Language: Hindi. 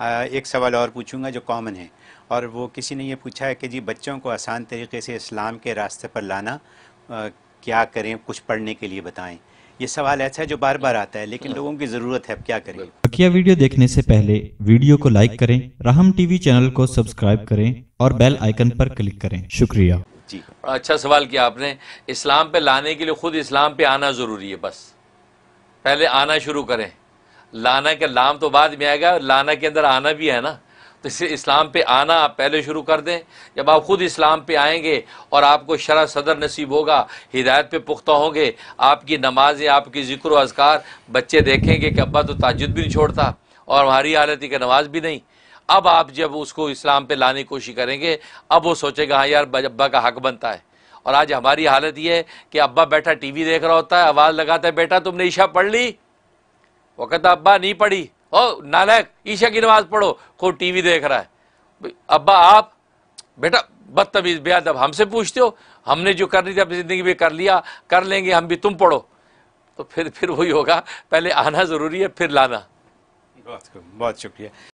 एक सवाल और पूछूंगा जो कॉमन है और वो किसी ने ये पूछा है कि जी बच्चों को आसान तरीके से इस्लाम के रास्ते पर लाना आ, क्या करें कुछ पढ़ने के लिए बताएं ये सवाल ऐसा है जो बार बार आता है लेकिन लोगों की ज़रूरत है अब क्या करें बकिया वीडियो देखने से पहले वीडियो को लाइक करें राहम टीवी चैनल को सब्सक्राइब करें और बेल आइकन पर क्लिक करें शुक्रिया जी अच्छा सवाल किया आपने इस्लाम पे लाने के लिए खुद इस्लाम पे आना ज़रूरी है बस पहले आना शुरू करें लाना के लाम तो बाद में आएगा लाना के अंदर आना भी है ना तो इससे इस्लाम पे आना आप पहले शुरू कर दें जब आप ख़ुद इस्लाम पे आएंगे और आपको शरा सदर नसीब होगा हिदायत पे पुख्ता होंगे आपकी नमाजें आपकी ज़िक्र अजकार बच्चे देखेंगे कि अब्बा तो ताजुद भी नहीं छोड़ता और हमारी हालत ही नमाज भी नहीं अब आप जब उसको इस्लाम पे लाने की कोशिश करेंगे अब वो सोचेगा हाँ यार अब्बा का हक बनता है और आज हमारी हालत ये है कि अब्बा बैठा वी देख रहा होता है आवाज़ लगाता है बेटा तुमने ईशा पढ़ ली वो कहता अब्बा नहीं पढ़ी ओ नानक ईशा की नमाज पढ़ो को टीवी देख रहा है अब्बा आप बेटा बदतमीज़ अब हमसे पूछते हो हमने जो करनी थी अपनी ज़िंदगी में कर लिया कर लेंगे हम भी तुम पढ़ो तो फिर फिर वही होगा पहले आना ज़रूरी है फिर लाना बहुत शुक्रिया